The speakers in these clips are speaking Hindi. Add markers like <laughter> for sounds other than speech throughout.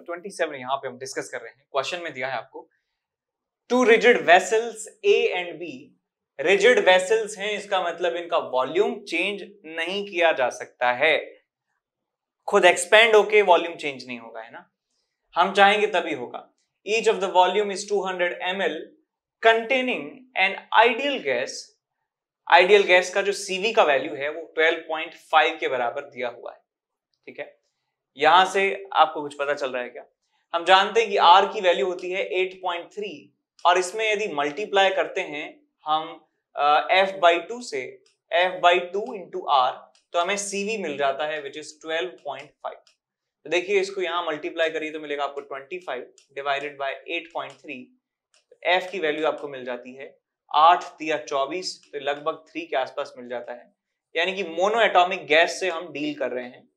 नंबर 27 यहां पे हम डिस्कस कर रहे हैं क्वेश्चन में दिया है आपको two rigid vessels A and B rigid vessels हैं इसका मतलब इनका वॉल्यूम चेंज नहीं किया जा सकता है खुद एक्सपेंड होके वॉल्यूम चेंज नहीं होगा है ना हम चाहेंगे तभी होगा each of the volume is 200 hundred M L containing an ideal gas ideal gas का जो सीवी का वैल्यू है वो 12.5 के बराबर दिया हुआ है ठीक है यहां से आपको कुछ पता चल रहा है क्या हम जानते हैं कि आर की वैल्यू होती है 8.3 और इसमें यदि मल्टीप्लाई करते हैं हम एफ बाई टू से F by two into R तो हमें सीवी मिल जाता है विच इज 12.5 तो देखिए इसको यहां मल्टीप्लाई करिए तो मिलेगा आपको 25 डिवाइडेड बाय 8.3 एफ की वैल्यू आपको मिल जाती है आठ या चौबीस तो लगभग थ्री के आसपास मिल जाता है यानी कि मोनो एटॉमिक गैस से हम डील कर रहे हैं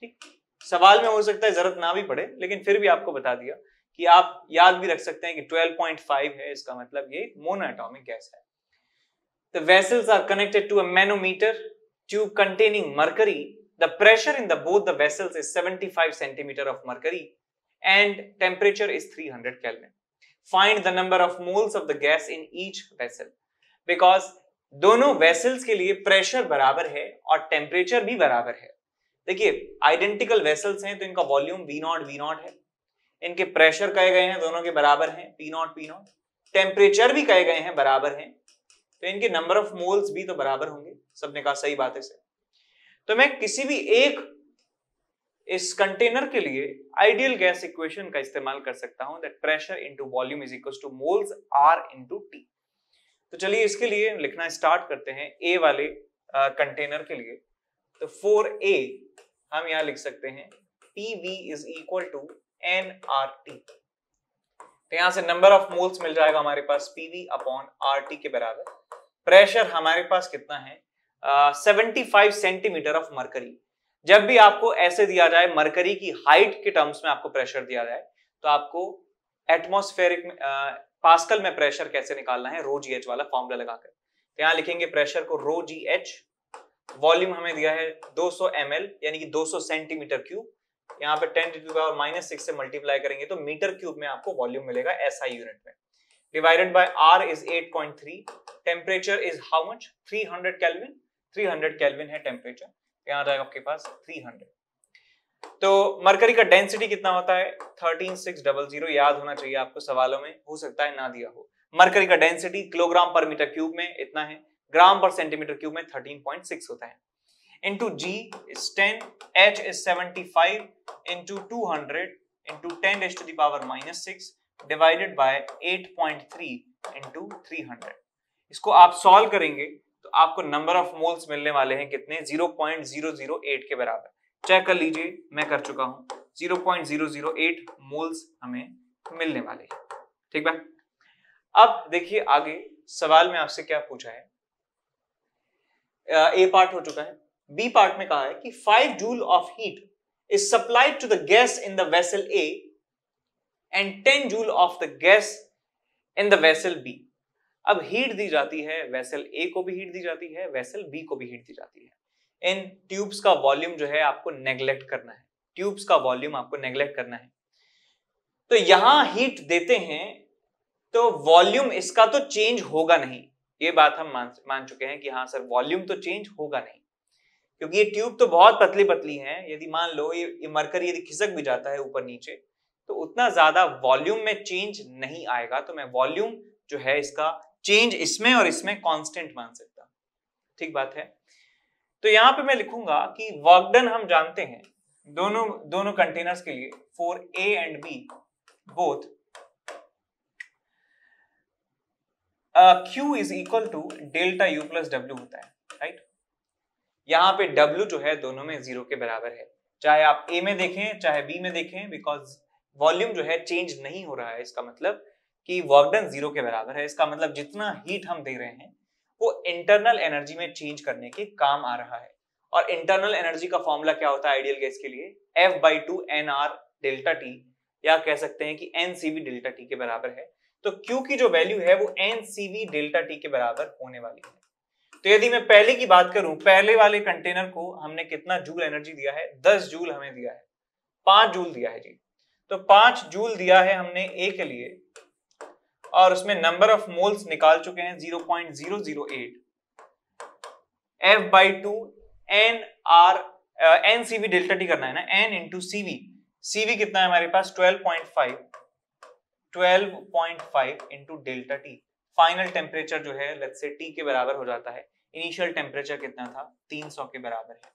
ठीक सवाल में हो सकता है जरूरत ना भी पड़े लेकिन फिर भी आपको बता दिया कि आप याद भी रख सकते हैं कि 12.5 है इसका मतलब ये मोनोएटॉमिक गैस है the vessels are connected to a manometer tube containing mercury the pressure in the both the vessels is 75 centimetre of mercury and temperature is 300 hundred find the number of moles of the gas in each vessel because दोनों वेसल्स के लिए प्रेशर बराबर है और टेम्परेचर भी बराबर है देखिए आइडेंटिकल वेसल्स हैं तो इनका volume V not V not है इनके प्रेशर कहे गए हैं दोनों के बराबर हैं P not P not temperature भी कहे गए हैं बराबर हैं तो इनके नंबर ऑफ मोल्स भी तो बराबर होंगे सबने कहा सही बात है सर तो मैं किसी भी एक इस कंटेनर के लिए आइडियल गैस इक्वेशन का इस्तेमाल कर सकता हूं that pressure into volume is equal to moles R into T तो चलिए इसके लिए लिखना स्टार्ट करते हैं ए वाले कंटेनर के लिए तो फोर ए हम यहाँ लिख सकते हैं P V is equal to N R T तो यहाँ से नंबर ऑफ मोल्स मिल जाएगा हमारे पास P V upon R T के बराबर प्रेशर हमारे पास कितना है seventy five centimetre of mercury जब भी आपको ऐसे दिया जाए मरकरी की हाइट के टर्म्स में आपको प्रेशर दिया जाए तो आपको एटमोस्फेरिक पास्कल में प्रेशर कैसे निकालना है रो जी एच वाला फॉर्मूला लगाकर तो यहां लिखेंगे प्रेशर को रो जी एच वॉल्यूम हमें दिया है 200 सौ यानी कि 200 सेंटीमीटर क्यूब यहाँ पे ten to power minus six से मल्टीप्लाई करेंगे तो मीटर क्यूब में आपको वॉल्यूम मिलेगा एसआई यूनिट में divided by R is 8.3 temperature is how much 300 kelvin 300 kelvin है टेम्परेचर यहाँ रहेगा आपके पास 300 तो मरकरी का डेंसिटी कितना होता है 13600 याद होना चाहिए आपको सवालों में हो सकता है ना दिया हो मरकरी का density kilogram per metre cube में इतना है ग्राम पर सेंटीमीटर क्यूब में 13.6 होता है into G is ten H is seventy five into two hundred into ten H to power minus six divided by eight point three into three hundred इसको आप सॉल्व करेंगे तो आपको नंबर ऑफ मोल्स मिलने वाले हैं कितने zero zero zero point eight के बराबर चेक कर लीजिए मैं कर चुका हूं zero zero zero point eight moles हमें मिलने वाले हैं ठीक है अब देखिए आगे सवाल में आपसे क्या पूछा है ए पार्ट हो चुका है बी पार्ट में कहा है कि five joule of heat is supplied to the gas in the vessel A and ten joule of the gas in the vessel B अब हीट दी जाती है वेसल ए को भी हीट दी जाती है वेसल बी को भी हीट दी जाती है इन ट्यूब्स का वॉल्यूम जो है आपको नेग्लेक्ट करना है ट्यूब्स का वॉल्यूम आपको नेग्लेक्ट करना है तो यहां हीट देते हैं तो वॉल्यूम इसका तो चेंज होगा नहीं ये बात हम मान मान चुके हैं कि हाँ सर वॉल्यूम तो चेंज होगा नहीं क्योंकि ये ट्यूब तो बहुत पतली पतली है यदि मान लो ये, ये मरकर यदि खिसक भी जाता है ऊपर नीचे तो उतना ज्यादा वॉल्यूम में चेंज नहीं आएगा तो मैं वॉल्यूम जो है इसका चेंज इसमें और इसमें कॉन्स्टेंट मान सकता ठीक बात है तो यहां पे मैं लिखूंगा कि वर्कडन हम जानते हैं दोनों दोनों कंटेनर्स के लिए for A and B both Q is equal to delta U plus W होता है राइट यहाँ पे डब्ल्यू जो है दोनों में जीरो के बराबर है चाहे आप ए में देखें चाहे बी में देखें बिकॉज वॉल्यूम जो है चेंज नहीं हो रहा है इसका मतलब कि वर्कडन जीरो के बराबर है इसका मतलब जितना हीट हम दे रहे हैं वो इंटरनल एनर्जी में चेंज करने के काम आ रहा है और इंटरनल एनर्जी का फॉर्मूला क्या होता है आइडियल गैस के लिए F by two N R delta T या कह सकते हैं कि N C B delta T के बराबर है तो Q की जो वैल्यू है वो N C V delta T के बराबर होने वाली है तो यदि मैं पहले की बात करूं पहले वाले कंटेनर को हमने कितना जूल एनर्जी दिया है दस जूल हमें दिया है पांच जूल दिया है जी तो पांच जूल दिया है हमने ए के लिए और उसमें नंबर ऑफ मोल्स निकाल चुके हैं zero zero zero point eight F by two N R N CV delta T करना है ना एन इंटू सीवी सीवी कितना है हमारे पास twelve point five 12.5 into delta T final temperature जो है लेट्स से टी के बराबर हो जाता है इनिशियल टेम्परेचर कितना था 300 के बराबर है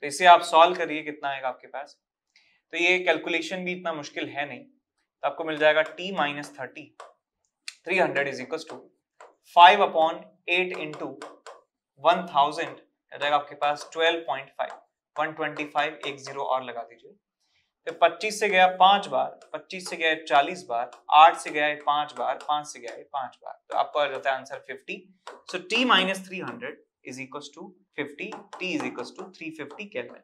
तो इसे आप सॉल्व करिए कितना आएगा आपके पास तो ये कैलकुलेशन भी इतना मुश्किल है नहीं तो आपको मिल जाएगा T minus thirty three hundred is equal to five upon eight into one thousand आपके पास twelve point five one twenty five एक जीरो और लगा दीजिए फिर 25 से गया पांच बार 25 से गया 40 बार 8 से गया पांच बार 5 से गया पांच बार तो आपको आ जाता है answer 50 so t minus three hundred is equal to fifty T is equal to three fifty kelvin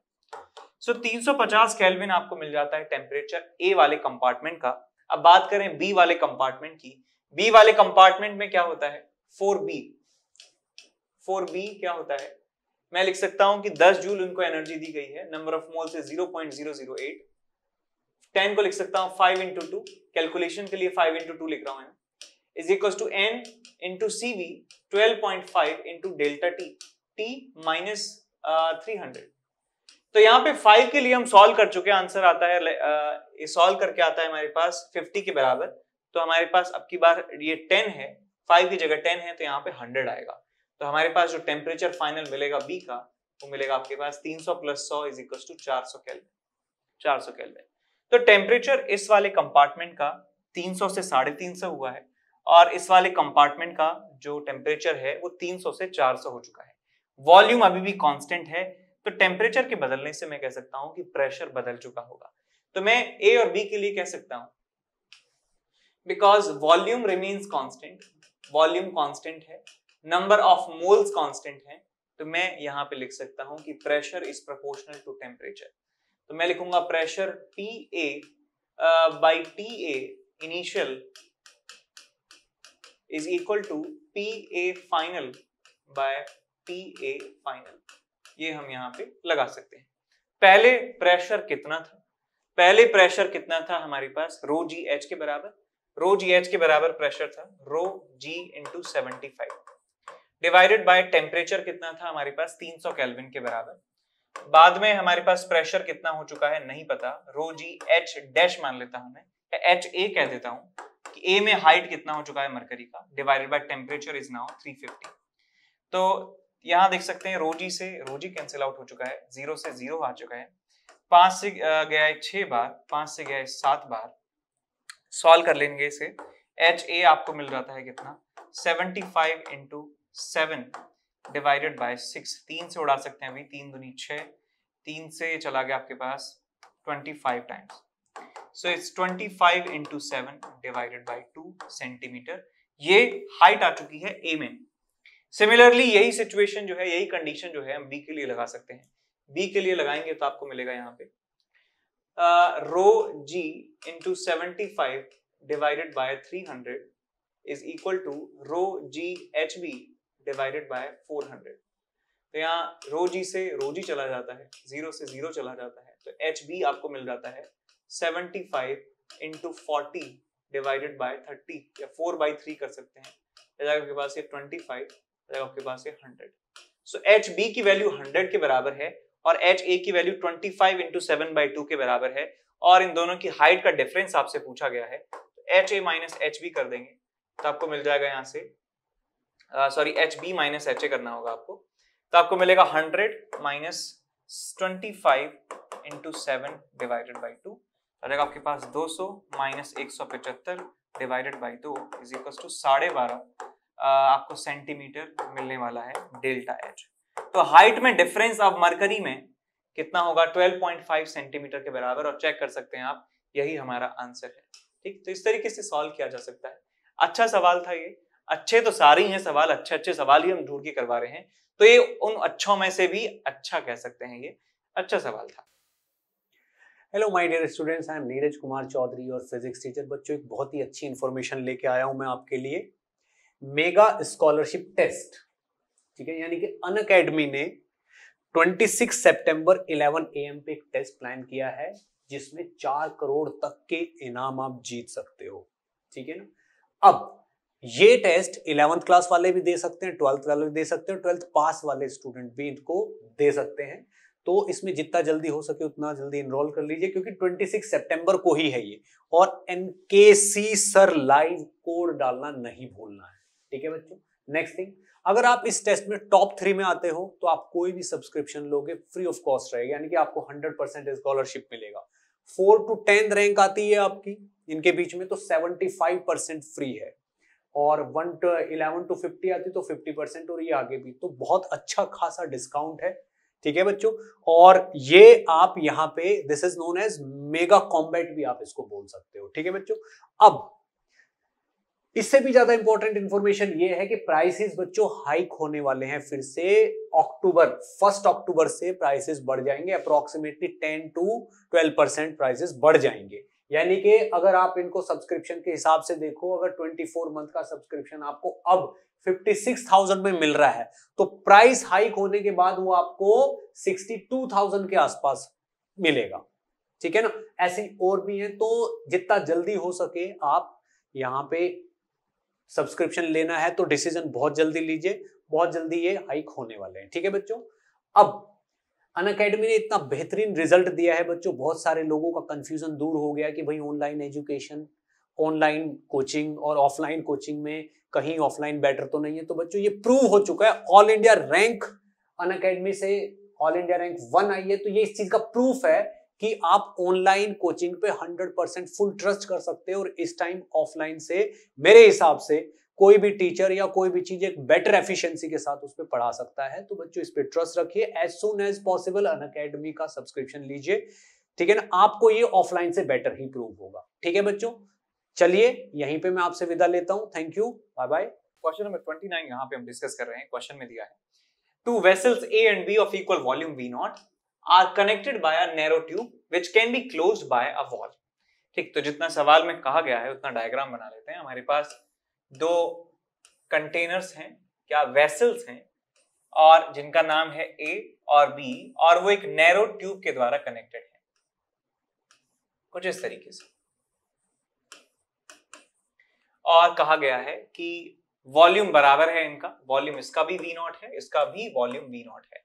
so 350 kelvin आपको मिल जाता है टेम्परेचर ए वाले कंपार्टमेंट का अब बात करें बी वाले कंपार्टमेंट की बी वाले कंपार्टमेंट में क्या होता है 4b 4b क्या होता है मैं लिख सकता हूं कि 10 जूल उनको एनर्जी दी गई है नंबर ऑफ मोल से 0.008 टेन को लिख सकता हूँ फाइव इंटू टू कैलकुलेशन के लिए फाइव इंटू टू लिख रहा हूँ is equal to N into C V twelve point five into delta T T minus three hundred तो यहाँ पे फाइव के लिए हम सॉल्व कर चुके हैं आंसर आता है uh, ये सॉल्व करके आता है हमारे पास फिफ्टी के बराबर तो हमारे पास अब की बार ये टेन है फाइव की जगह टेन है तो यहाँ पे हंड्रेड आएगा तो हमारे पास जो टेम्परेचर फाइनल मिलेगा बी का वो मिलेगा आपके पास तीन सौ प्लस सौ इज इक्वल टू चार सौ कैलवे चार सौ कैलवे तो टेम्परेचर इस वाले कंपार्टमेंट का 300 से साढ़े तीन सौ हुआ है और इस वाले कंपार्टमेंट का जो टेम्परेचर है वो 300 से 400 हो चुका है वॉल्यूम अभी भी कांस्टेंट है तो टेम्परेचर के बदलने से मैं कह सकता हूं कि प्रेशर बदल चुका होगा तो मैं ए और बी के लिए कह सकता हूं because volume remains constant volume constant है नंबर ऑफ मोल्स कॉन्स्टेंट है तो मैं यहां पे लिख सकता हूं कि pressure is proportional to temperature तो मैं लिखूंगा pressure P A by T A initial is equal to P A final by T A final ये हम यहाँ पे लगा सकते हैं पहले प्रेशर कितना था पहले प्रेशर कितना था हमारे पास रो जी एच के बराबर रो जी एच के बराबर प्रेशर था rho G into seventy five divided by temperature कितना था हमारे पास 300 केल्विन के बराबर बाद में हमारे पास प्रेशर कितना हो चुका है नहीं पता रो जी एच डैश मान लेता हूं मैं एच ए कह देता हूं कि ए में हाइट कितना हो चुका है मरकरी का divided by temperature is now 350 तो यहां देख सकते हैं रोजी से रोजी कैंसिल आउट हो चुका है जीरो से जीरो आ चुका है पांच से गया है छह बार पांच से गया है सात बार सॉल्व कर लेंगे इसे एच ए आपको मिल जाता है कितना seventy five into seven divided by six तीन से उड़ा सकते हैं अभी तीन दुनी छः तीन से चला गया आपके पास twenty five times so it's twenty five into seven divided by two centimetre ये हाइट आ चुकी है ए में सिमिलरली यही सिचुएशन जो है यही कंडीशन जो है हम बी के लिए लगा सकते हैं बी के लिए लगाएंगे तो आपको मिलेगा यहाँ पे rho G into seventy five divided by three hundred is equal to rho G H B divided by 400 तो यहाँ रोजी से रोजी चला जाता है जीरो से जीरो चला जाता है तो एच बी आपको मिल जाता है 75 five into forty divided by thirty या फोर बाई थ्री कर सकते हैं आपके पास ये 25 फाइव आपके पास ये 100 सो एच बी की वैल्यू 100 के बराबर है और एच ए की value 25 five into seven by two के बराबर है और इन दोनों की हाइट का डिफरेंस आपसे पूछा गया है H A minus H B कर देंगे तो आपको मिल जाएगा यहाँ से sorry H B minus H A करना होगा आपको तो आपको मिलेगा hundred minus twenty five into seven divided by two अगर आपके पास दो सौ माइनस एक सौ पचहत्तर डिवाइडेड बाई दो इज इक्वल टू साढ़े बारह आपको सेंटीमीटर मिलने वाला है डेल्टा एच तो हाइट में डिफरेंस ऑफ मरकरी में कितना होगा 12.5 सेंटीमीटर के बराबर और चेक कर सकते हैं आप यही हमारा आंसर है ठीक तो इस तरीके से सॉल्व किया जा सकता है अच्छा सवाल था ये अच्छे तो सारे ही हैं सवाल अच्छे अच्छे सवाल ही हम ढूंढ के करवा रहे हैं तो ये उन अच्छों में से भी अच्छा कह सकते हैं ये अच्छा सवाल था hello my dear students I am Neeraj Kumar Chaudhary और फिजिक्स टीचर बच्चों एक बहुत ही अच्छी इन्फॉर्मेशन लेके आया हूँ मैं आपके लिए मेगा स्कॉलरशिप टेस्ट ठीक है यानी कि अन अकेडमी ने 26 सितंबर 11 एएम पे एक टेस्ट प्लान किया है जिसमें चार करोड़ तक के इनाम आप जीत सकते हो ठीक है ना अब ये टेस्ट इलेवंथ क्लास वाले भी दे सकते हैं ट्वेल्थ वाले भी दे सकते हैं ट्वेल्थ पास वाले स्टूडेंट भी इनको दे सकते हैं तो इसमें जितना जल्दी हो सके उतना जल्दी इनरोल कर लीजिए क्योंकि 26 सितंबर को ही है ये और N C sir live code डालना नहीं भूलना है ठीक है बच्चों नेक्स्ट थिंग अगर आप इस टेस्ट में टॉप थ्री में आते हो तो आप कोई भी सब्सक्रिप्शन लोगे फ्री ऑफ कॉस्ट रहेगा यानी कि आपको हंड्रेड परसेंट स्कॉलरशिप मिलेगा फोर टू टेंथ रैंक आती है आपकी इनके बीच में तो सेवेंटी फाइव परसेंट फ्री है और one to eleven to fifty आती तो फिफ्टी परसेंट और ये आगे भी तो बहुत अच्छा खासा डिस्काउंट है ठीक है बच्चों और ये आप यहाँ पे this is known as mega combat भी आप इसको बोल सकते हो ठीक है बच्चों अब इससे भी ज्यादा इंपॉर्टेंट इंफॉर्मेशन ये है कि प्राइसेस बच्चों हाइक होने वाले हैं फिर से अक्टूबर फर्स्ट अक्टूबर से प्राइसेस बढ़ जाएंगे approximately ten to twelve percent prices बढ़ जाएंगे यानी कि अगर आप इनको सब्सक्रिप्शन के हिसाब से देखो अगर 24 मंथ का सब्सक्रिप्शन आपको अब 56,000 में मिल रहा है तो प्राइस हाइक होने के बाद वो आपको 62,000 के आसपास मिलेगा ठीक है ना ऐसी और भी है तो जितना जल्दी हो सके आप यहाँ पे सब्सक्रिप्शन लेना है तो डिसीजन बहुत जल्दी लीजिए बहुत जल्दी ये हाइक होने वाले हैं ठीक है बच्चों अब अन अकेडमी ने इतना बेहतरीन रिजल्ट दिया है बच्चों बहुत सारे लोगों का कंफ्यूजन दूर हो गया कि भाई ऑनलाइन एजुकेशन ऑनलाइन कोचिंग और ऑफलाइन कोचिंग में कहीं ऑफलाइन बेटर तो नहीं है तो बच्चों ये प्रूव हो चुका है all India rank Unacademy से ऑल इंडिया रैंक वन आई है तो ये इस चीज का प्रूफ है कि आप ऑनलाइन कोचिंग पे 100 परसेंट फुल ट्रस्ट कर सकते हैं और इस टाइम ऑफलाइन से मेरे हिसाब से कोई भी टीचर या कोई भी चीज एक बेटर एफिशिएंसी के साथ उस पर पढ़ा सकता है तो बच्चों इस पर ट्रस्ट रखिए as soon as possible Unacademy का सब्सक्रिप्शन लीजिए ठीक है ना आपको ये ऑफलाइन से बेटर ही प्रूव होगा ठीक है बच्चों चलिए यहीं पे मैं आपसे विदा लेता हूं thank you bye bye question number twenty nine यहाँ पे हम डिस्कस कर रहे हैं क्वेश्चन में दिया है two vessels A and B of equal volume V not are connected by a narrow tube which can be close by a wall ठीक तो जितना सवाल में कहा गया है उतना डायग्राम बना लेते हैं हमारे पास दो कंटेनर्स हैं क्या वेसल्स हैं और जिनका नाम है ए और बी और वो एक नैरो ट्यूब के द्वारा कनेक्टेड है कुछ इस तरीके से और कहा गया है कि वॉल्यूम बराबर है इनका वॉल्यूम इसका भी वी नॉट है इसका भी वॉल्यूम वी नॉट है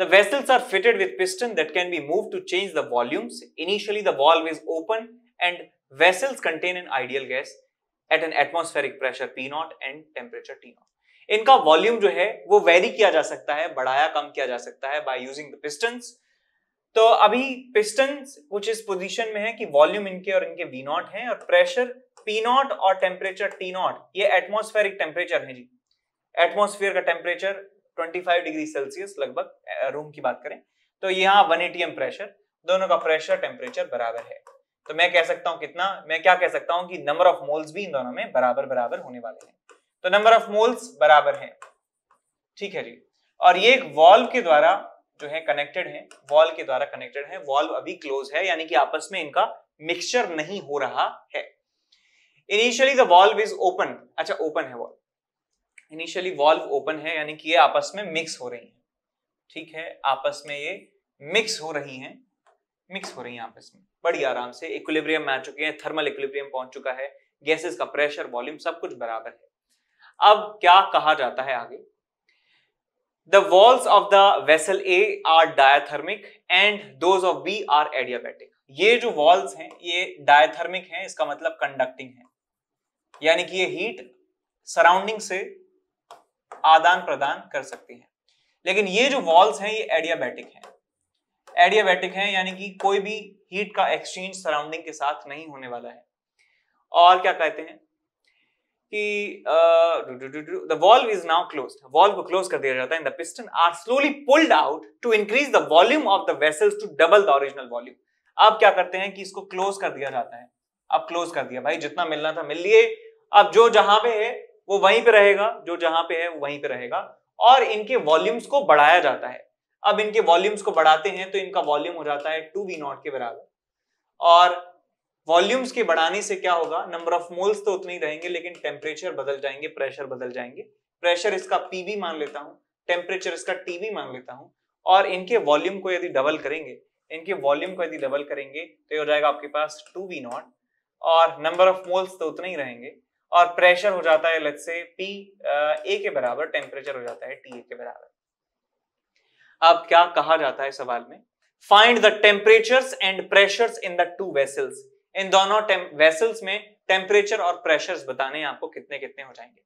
the vessels are fitted with piston that can be move to change the volumes initially the valve is open and vessels contain an ideal gas at an atmospheric pressure P not and temperature T not इनका वॉल्यूम जो है वो वेरी किया जा सकता है बढ़ाया कम किया जा सकता है बाय यूजिंग द पिस्टन्स तो अभी पिस्टन कुछ इस पोजीशन में है कि वॉल्यूम इनके और इनके वी नॉट है और प्रेशर पी नॉट और टेम्परेचर टी नॉट ये एटमोस्फेरिक टेम्परेचर है जी एटमोस्फेयर का टेम्परेचर 25 डिग्री सेल्सियस लगभग रूम की बात करें तो यहाँ 180 एटीएम प्रेशर दोनों का प्रेशर टेम्परेचर बराबर है तो मैं कह सकता हूं कितना मैं क्या कह सकता हूं कि नंबर ऑफ मोल्स भी इन दोनों में बराबर बराबर होने वाले हैं तो नंबर ऑफ मोल्स बराबर है ठीक है जी और ये एक वॉल्व के द्वारा जो है कनेक्टेड है वॉल्व के द्वारा कनेक्टेड है वॉल्व अभी क्लोज है यानी कि आपस में इनका मिक्सचर नहीं हो रहा है initially the valve is open अच्छा ओपन है वॉल्व इनिशियली वॉल्व ओपन है यानी कि ये आपस में मिक्स हो रही है ठीक है आपस में ये मिक्स हो रही हैं मिक्स हो रही है आपस में बड़ी आराम से इक्विलिब्रियम में आ चुके हैं थर्मल इक्विलिब्रियम पहुंच चुका है गैसेस का प्रेशर वॉल्यूम सब कुछ बराबर है अब क्या कहा जाता है आगे the walls of the vessel A are diathermic and those of B are adiabatic ये जो वॉल्स हैं ये डायथर्मिक हैं इसका मतलब कंडक्टिंग है यानी कि ये हीट सराउंडिंग से आदान प्रदान कर सकती हैं लेकिन ये जो वॉल्स हैं ये एडियाबैटिक हैं एडियाबैटिक है यानी कि कोई भी हीट का एक्सचेंज सराउंडिंग के साथ नहीं होने वाला है और क्या कहते हैं कि the valve is now close valve को क्लोज कर दिया जाता है in the piston are slowly pulled out to increase the volume of the vessels to double the original volume अब क्या करते हैं कि इसको क्लोज कर दिया जाता है अब क्लोज कर दिया भाई जितना मिलना था मिल लिए अब जो जहां पे है वो वहीं पे रहेगा जो जहां पे है वो वहीं पे रहेगा और इनके वॉल्यूम्स को बढ़ाया जाता है अब इनके वॉल्यूम्स को बढ़ाते हैं तो इनका वॉल्यूम हो जाता है टू वी नॉट के बराबर और वॉल्यूम्स के बढ़ाने से क्या होगा नंबर ऑफ मोल्स तो उतने ही रहेंगे लेकिन टेम्परेचर बदल जाएंगे प्रेशर बदल जाएंगे प्रेशर इसका पीबी मान लेता हूँ टेम्परेचर इसका टीबी मान लेता हूँ और इनके वॉल्यूम को यदि डबल करेंगे इनके वॉल्यूम को यदि डबल करेंगे तो ये हो जाएगा आपके पास टू वी नॉट और नंबर ऑफ मोल्स तो उतने ही रहेंगे और प्रेशर हो जाता है लेट से पी ए के बराबर टेम्परेचर हो जाता है टी ए के बराबर अब क्या कहा जाता है सवाल में find the temperatures and pressure in the two vessels इन दोनों वेसल्स में टेम्परेचर और प्रेशर बताने आपको कितने कितने हो जाएंगे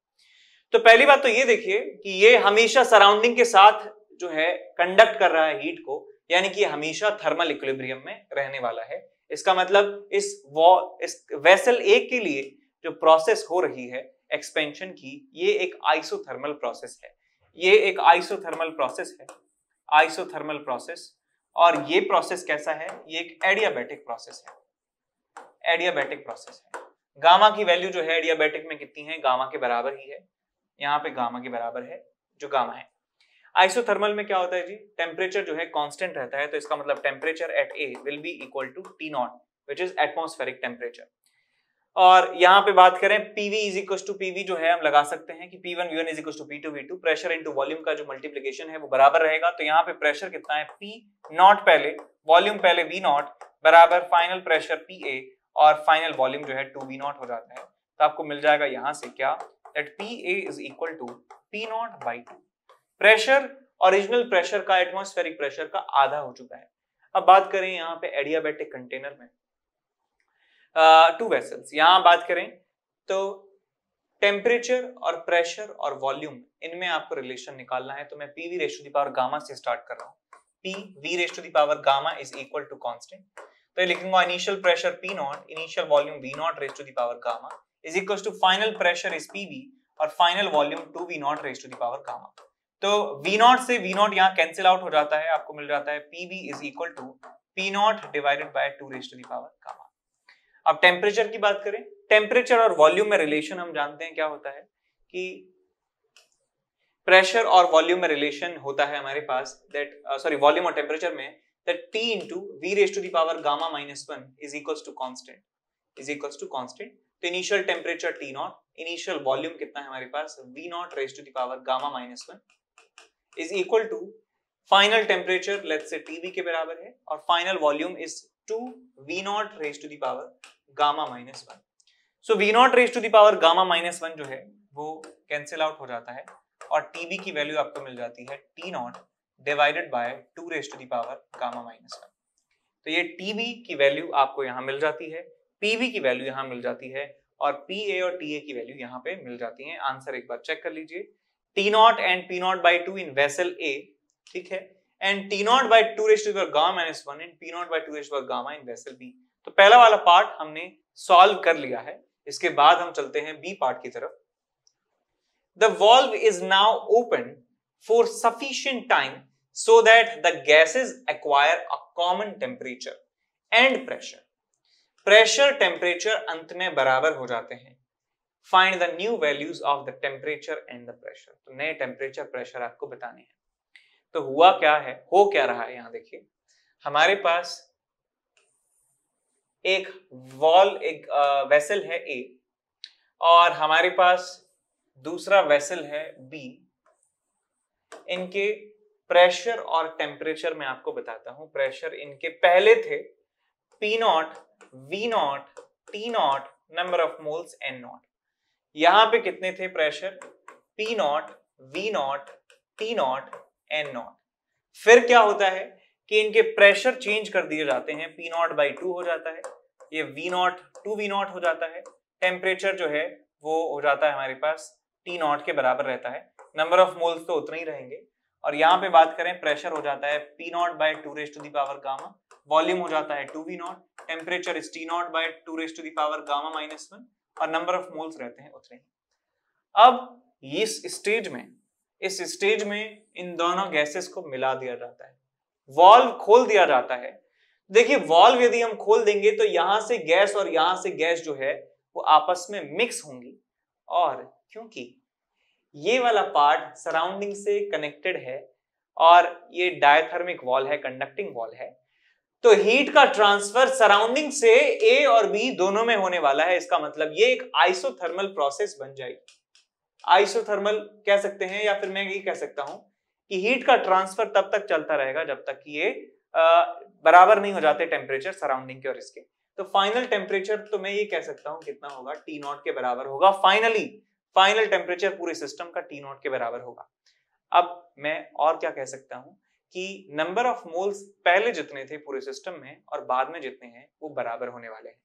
तो पहली बात तो ये देखिए कि ये हमेशा सराउंडिंग के साथ जो है कंडक्ट कर रहा है हीट को यानी कि हमेशा थर्मल इक्विलिब्रियम में रहने वाला है इसका मतलब इस वॉ इस वेसल ए के लिए जो प्रोसेस हो रही है एक्सपेंशन की ये एक आइसोथर्मल प्रोसेस है ये एक आइसोथर्मल प्रोसेस है आइसोथर्मल प्रोसेस और ये प्रोसेस कैसा है ये एक एडियाबैटिक प्रोसेस है एडियाबैटिक प्रोसेस है गामा की वैल्यू जो है एडियाबैटिक में कितनी है गामा के बराबर ही है यहाँ पे गामा के बराबर है जो गामा है आइसोथर्मल में क्या होता है जी टेम्परेचर जो है कांस्टेंट रहता है तो इसका मतलब temperature at A will be equal to T nought which is atmospheric temperature और यहाँ पे बात करें PV is equal to PV जो है हम लगा सकते हैं कि P one V one is equal to P two V two pressure into volume का जो मल्टीप्लीकेशन है वो बराबर रहेगा तो यहाँ पे प्रेशर कितना है पी नॉट पहले वॉल्यूम पहले वी नॉट बराबर फाइनल प्रेशर पी ए और फाइनल वॉल्यूम जो है टू वी नॉट हो जाता है तो आपको मिल जाएगा यहाँ से क्या that P A is equal to P nought by two pressure original pressure का एटमोस्फेरिक प्रेशर का आधा हो चुका है अब बात करें यहाँ पे एडियाबेटिक कंटेनर में टू वेसल्स यहां बात करें तो टेम्परेचर और प्रेशर और वॉल्यूम इनमें आपको रिलेशन निकालना है तो मैं P V raise to the power gamma से स्टार्ट कर रहा हूं P V raise to the power gamma is equal to constant तो लिखूंगा initial pressure P nought initial volume V nought raise to the power gamma is equal to final pressure is P V और final volume two V nought raise to power gamma तो वी नॉट से वी नॉट यहाँ कैंसिल आउट हो जाता है आपको मिल जाता है P V is equal to P nought divided by two raised to power gamma अब टेम्परेचर की बात करें टेम्परेचर और वॉल्यूम में रिलेशन हम जानते हैं क्या होता है कि प्रेशर और वॉल्यूम में रिलेशन होता है हमारे पास दैट सॉरी वॉल्यूम और टेम्परेचर में that P into V raise to the power gamma minus 1 is equals to constant is equals to constant तो initial temperature T nought initial volume कितना है हमारे पास V nought raise to the power gamma minus 1 is equal to final temperature let's say TV के बराबर है और final volume is two V nought raise to the power gamma minus one so V nought raise to the power gamma minus one जो है वो कैंसिल आउट हो जाता है और टीबी की वैल्यू आपको मिल जाती है T nought divided by two raise to the power gamma minus one तो ये टीबी की वैल्यू आपको यहाँ मिल जाती है पीवी की वैल्यू यहाँ मिल जाती है और पी ए और टी ए की वैल्यू यहाँ पे मिल जाती है आंसर एक बार चेक कर लीजिए T nought and P nought by two in vessel A ठीक है and T nought by two raised minus one and T nought by two raised gamma in vessel B तो पहला वाला पार्ट हमने सॉल्व कर लिया है इसके बाद हम चलते हैं बी पार्ट की तरफ the valve is now open for sufficient time so that the gases acquire a common temperature and pressure pressure temperature अंत में बराबर हो जाते हैं find the new values of the temperature and the pressure तो नए टेम्परेचर प्रेशर आपको बताने हैं तो हुआ क्या है हो क्या रहा है यहां देखिए हमारे पास एक वॉल एक वेसल है ए और हमारे पास दूसरा वेसल है बी इनके प्रेशर और टेम्परेचर मैं आपको बताता हूं प्रेशर इनके पहले थे P nought V nought T nought number of moles N nought यहां पे कितने थे pressure P nought V nought T nought N nought फिर क्या होता है कि इनके प्रेशर चेंज कर दिए जाते हैं पी नॉट बाई टू हो जाता है ये V nought two V nought हो जाता है टेम्परेचर जो है वो हो जाता है हमारे पास टी नॉट के बराबर रहता है नंबर ऑफ मोल्स तो उतना ही रहेंगे और यहाँ पे बात करें प्रेशर हो जाता है P nought by two raise to the power gamma volume हो जाता है two V nought temperature is T nought by two raise to the power gamma minus one और नंबर ऑफ मोल्स रहते हैं उतने ही अब इस स्टेज में इस स्टेज में इन दोनों गैसेस को मिला दिया जाता है वॉल्व खोल दिया जाता है देखिए वॉल्व यदि हम खोल देंगे तो यहां से गैस और यहां से गैस जो है वो आपस में मिक्स होंगी और क्योंकि ये वाला पार्ट सराउंडिंग से कनेक्टेड है और ये डायथर्मिक वॉल है कंडक्टिंग वॉल है तो हीट का ट्रांसफर सराउंडिंग से ए और बी दोनों में होने वाला है इसका मतलब ये एक आइसोथर्मल प्रोसेस बन जाएगी आइसोथर्मल कह सकते हैं या फिर मैं यही कह सकता हूं कि हीट का ट्रांसफर तब तक चलता रहेगा जब तक कि ये आ, बराबर नहीं हो जाते टेम्परेचर सराउंडिंग के और इसके तो फाइनल टेम्परेचर तो मैं ये कह सकता हूं कितना होगा टी नॉट के बराबर होगा फाइनली फाइनल टेम्परेचर पूरे सिस्टम का टी नॉट के बराबर होगा अब मैं और क्या कह सकता हूं कि नंबर ऑफ मोल्स पहले जितने थे पूरे सिस्टम में और बाद में जितने हैं वो बराबर होने वाले हैं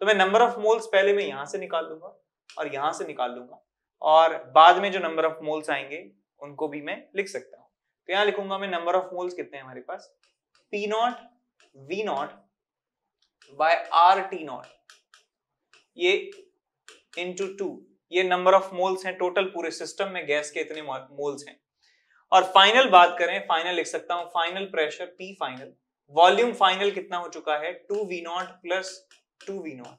तो मैं नंबर ऑफ मोल्स पहले मैं यहां से निकाल लूंगा और यहां से निकाल लूंगा और बाद में जो नंबर ऑफ मोल्स आएंगे उनको भी मैं लिख सकता हूं तो यहां लिखूंगा मैं नंबर ऑफ मोल्स कितने हैं हमारे पास P nought V nought by R T not ये इंटू टू ये नंबर ऑफ मोल्स हैं टोटल पूरे सिस्टम में गैस के इतने मोल्स हैं और फाइनल बात करें फाइनल लिख सकता हूँ final pressure P final volume final कितना हो चुका है two V nought plus two V nought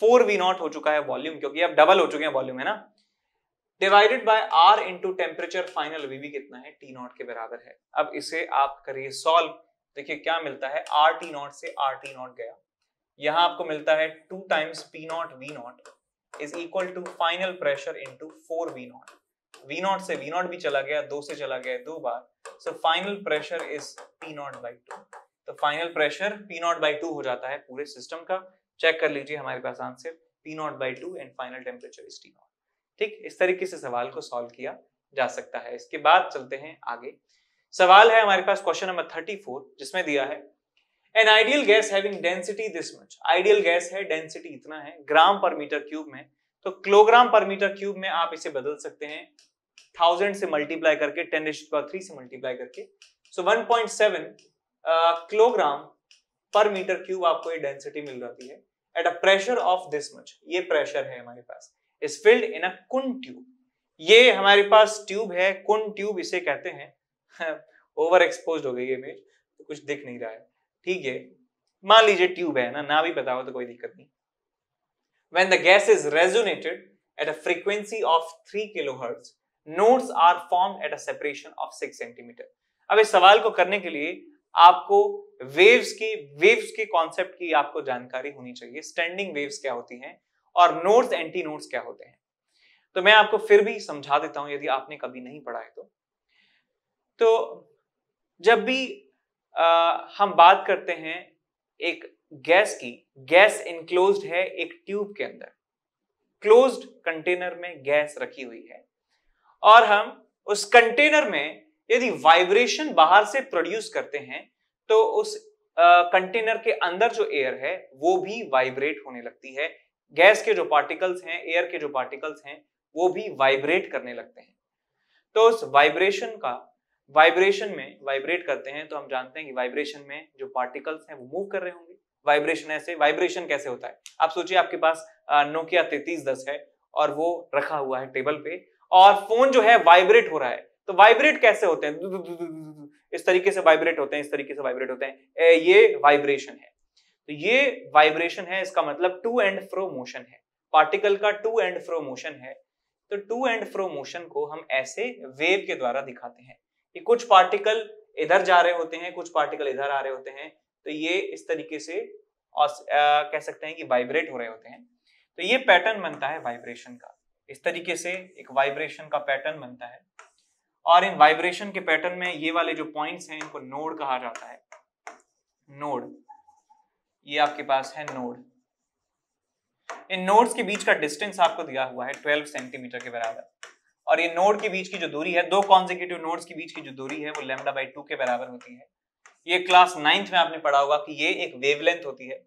four V nought हो चुका है वॉल्यूम क्योंकि अब डबल हो चुके हैं वॉल्यूम है ना divided by R into temperature final VV कितना है टी नॉट के बराबर है अब इसे आप करिए सॉल्व देखिए क्या मिलता है आर टी नॉट से आर टी नॉट गया यहां आपको मिलता है two times P nought V nought is equal to final pressure into four V not V nought से वी नॉट भी चला गया दो से चला गया दो बार so final pressure is P nought by two तो final pressure P nought by two हो जाता है पूरे सिस्टम का चेक कर लीजिए हमारे पास answer P nought by two and final temperature is T nought ठीक इस तरीके से सवाल को सॉल्व किया जा सकता है इसके बाद चलते हैं आगे सवाल है हमारे पास क्वेश्चन नंबर थर्टी फोर जिसमें दिया है an ideal gas having density this much ideal gas है डेंसिटी इतना है ग्राम पर मीटर क्यूब में तो किलोग्राम पर मीटर क्यूब में आप इसे बदल सकते हैं थाउजेंड से मल्टीप्लाई करके टेन पावर थ्री से मल्टीप्लाई करके so one point seven kilogram per metre cube आपको ये डेंसिटी मिल जाती है at a pressure of this much ये प्रेशर है हमारे पास इज फिल्ड इन अ कुन ट्यूब ये हमारे पास ट्यूब है कुन ट्यूब इसे कहते हैं ओवर <laughs> एक्सपोज हो गई इमेज तो कुछ दिख नहीं रहा है ठीक है मान लीजिए ट्यूब है ना ना भी पता हो तो कोई दिक्कत नहीं when the gas is resonated at a frequency of 3 kilohertz nodes are formed at a separation of 6 centimetre अब इस सवाल को करने के लिए आपको वेव्स की वेव्स के कॉन्सेप्ट की आपको जानकारी होनी चाहिए स्टैंडिंग वेव्स क्या होती हैं और नोड्स एंटी नोड्स क्या होते हैं तो मैं आपको फिर भी समझा देता हूं यदि आपने कभी नहीं पढ़ा है तो तो जब भी आ, हम बात करते हैं एक गैस की गैस इनक्लोज्ड है एक ट्यूब के अंदर क्लोज्ड कंटेनर में गैस रखी हुई है और हम उस कंटेनर में यदि वाइब्रेशन बाहर से प्रोड्यूस करते हैं तो उस कंटेनर के अंदर जो एयर है वो भी वाइब्रेट होने लगती है गैस के जो पार्टिकल्स हैं एयर के जो पार्टिकल्स हैं वो भी वाइब्रेट करने लगते हैं तो उस वाइब्रेशन का वाइब्रेशन में वाइब्रेट करते हैं तो हम जानते हैं कि वाइब्रेशन में जो पार्टिकल्स हैं वो मूव कर रहे होंगे वाइब्रेशन ऐसे वाइब्रेशन कैसे होता है आप सोचिए आपके पास नोकिया तैतीस दस है और वो रखा हुआ है टेबल पे और फोन जो है वाइब्रेट हो रहा है तो वाइब्रेट कैसे होते हैं इस तरीके से वाइब्रेट होते हैं इस तरीके से वाइब्रेट होते हैं ये वाइब्रेशन है तो ये वाइब्रेशन है इसका मतलब टू एंड फ्रो मोशन है पार्टिकल का टू एंड फ्रो मोशन है तो टू एंड फ्रो मोशन को हम ऐसे वेव के द्वारा दिखाते हैं कि कुछ पार्टिकल इधर जा रहे होते हैं कुछ पार्टिकल इधर आ रहे होते हैं तो ये इस तरीके से और कह सकते हैं कि वाइब्रेट हो रहे होते हैं तो ये पैटर्न बनता है वाइब्रेशन का इस तरीके से एक वाइब्रेशन का पैटर्न बनता है और इन वाइब्रेशन के पैटर्न में ये वाले जो पॉइंट्स हैं इनको नोड कहा जाता है नोड ये आपके पास है नोड इन नोड्स के बीच का डिस्टेंस आपको दिया हुआ है 12 सेंटीमीटर के बराबर और ये नोड के बीच की जो दूरी है दो कॉन्जिक्यूटिव नोड्स के बीच की जो दूरी है वो लेमडा बाई टू के बराबर होती है ये क्लास नाइन्थ में आपने पढ़ा होगा कि ये एक वेवलेंथ होती है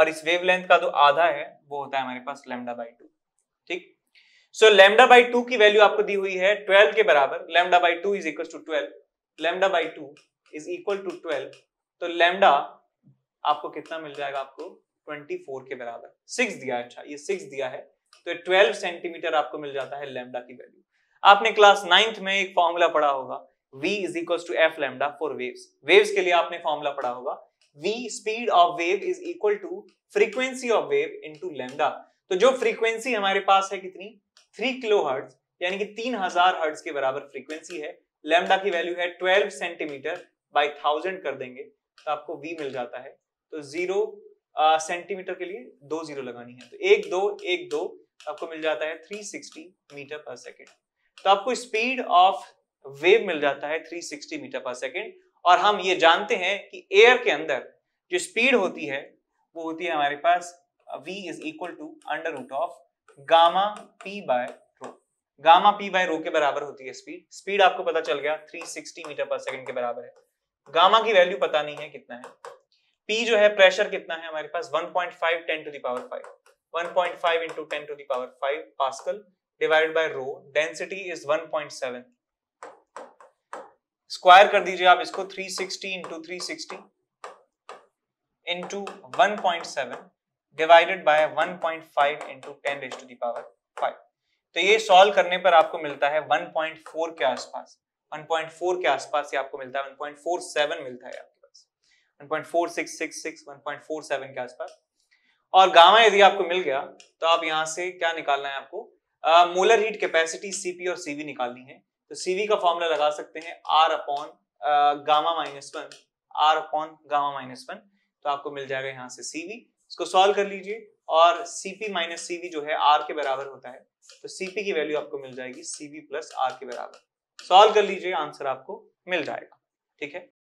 और इस वेवलेंथ का जो आधा है वो होता है हमारे पास लेमडा बाई टू ठीक सो लेमडा बाई टू की वैल्यू आपको दी हुई है ट्वेल्व के बराबर lambda by two is equal to twelve lambda by two is equal to twelve तो लेमडा आपको कितना मिल जाएगा आपको 24 के बराबर सिक्स दिया है अच्छा ये सिक्स दिया है तो 12 सेंटीमीटर आपको मिल जाता है लेमडा की वैल्यू आपने क्लास नाइन्थ में एक फॉर्मूला पढ़ा होगा v is equal to F lambda for waves waves के लिए आपने फॉर्मूला पढ़ा होगा v speed of wave is equal to frequency of wave into lambda तो जो फ्रीक्वेंसी हमारे पास है कितनी थ्री किलो हर्ट्स यानी कि तीन हजार हर्ट्स के बराबर फ्रीक्वेंसी है लेमडा की वैल्यू है ट्वेल्व सेंटीमीटर बाई थाउजेंड कर देंगे तो आपको वी मिल जाता है तो जीरो सेंटीमीटर के लिए दो जीरो लगानी है तो एक दो एक दो आपको मिल जाता है three sixty metre per second तो आपको स्पीड ऑफ वेव मिल जाता है three sixty metre per second और हम ये जानते हैं कि एयर के अंदर जो स्पीड होती है वो होती है हमारे पास v is equal to under root of gamma P by rho gamma P by rho के बराबर होती है स्पीड स्पीड आपको पता चल गया 360 मीटर पर सेकंड के बराबर है गामा की वैल्यू पता नहीं है कितना है पी जो है प्रेशर कितना है हमारे पास 1.5 10 to the power 5 1.5 into 10 to the power 5 pascal divided by rho density is 1.7 square कर दीजिए आप इसको 360 into 360 into 1.7 divided by 1.5 point five into ten raise to the power five तो ये सॉल्व करने पर आपको मिलता है 1.4 के आसपास 1.4 के आसपास ये आपको मिलता है 1.47 मिलता है आपके पास 1.4666 1.47 के आसपास और गामा यदि आपको मिल गया तो आप यहाँ से क्या निकालना है आपको मोलर हीट कैपेसिटी सीपी और सीवी निकालनी है तो सीवी का फॉर्मूला लगा सकते हैं R upon gamma minus one R upon gamma minus one तो आपको मिल जाएगा यहाँ से सीवी इसको सॉल्व कर लीजिए और सीपी माइनस सीवी जो है आर के बराबर होता है तो सीपी की वैल्यू आपको मिल जाएगी सीवी प्लस आर के बराबर सॉल्व कर लीजिए आंसर आपको मिल जाएगा ठीक है